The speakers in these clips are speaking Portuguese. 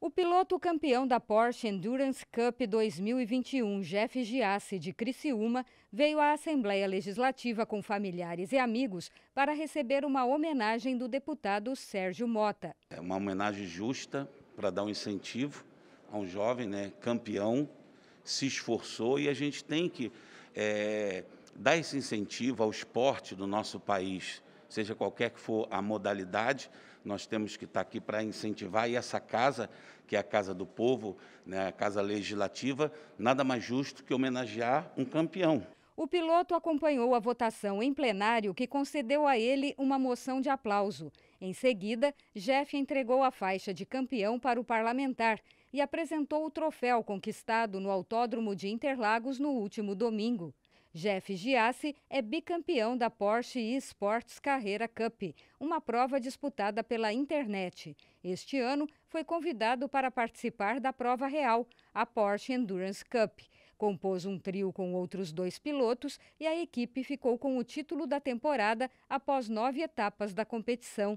O piloto campeão da Porsche Endurance Cup 2021, Jeff Giassi, de Criciúma, veio à Assembleia Legislativa com familiares e amigos para receber uma homenagem do deputado Sérgio Mota. É uma homenagem justa para dar um incentivo a um jovem né, campeão, se esforçou e a gente tem que é, dar esse incentivo ao esporte do nosso país seja qualquer que for a modalidade, nós temos que estar aqui para incentivar. E essa casa, que é a Casa do Povo, né, a Casa Legislativa, nada mais justo que homenagear um campeão. O piloto acompanhou a votação em plenário, que concedeu a ele uma moção de aplauso. Em seguida, Jeff entregou a faixa de campeão para o parlamentar e apresentou o troféu conquistado no Autódromo de Interlagos no último domingo. Jeff Giassi é bicampeão da Porsche Esports Carreira Cup, uma prova disputada pela internet. Este ano foi convidado para participar da prova real, a Porsche Endurance Cup. Compôs um trio com outros dois pilotos e a equipe ficou com o título da temporada após nove etapas da competição.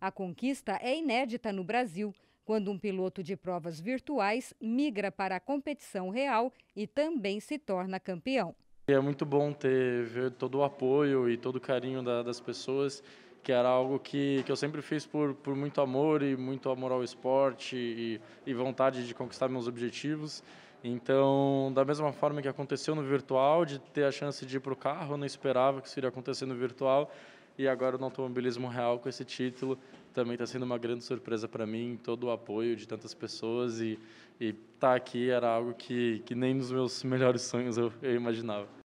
A conquista é inédita no Brasil, quando um piloto de provas virtuais migra para a competição real e também se torna campeão. É muito bom ter ver todo o apoio e todo o carinho da, das pessoas, que era algo que, que eu sempre fiz por, por muito amor e muito amor ao esporte e, e vontade de conquistar meus objetivos. Então, da mesma forma que aconteceu no virtual, de ter a chance de ir para o carro, eu não esperava que isso iria acontecer no virtual e agora no automobilismo real com esse título também está sendo uma grande surpresa para mim, todo o apoio de tantas pessoas e estar tá aqui era algo que, que nem nos meus melhores sonhos eu, eu imaginava.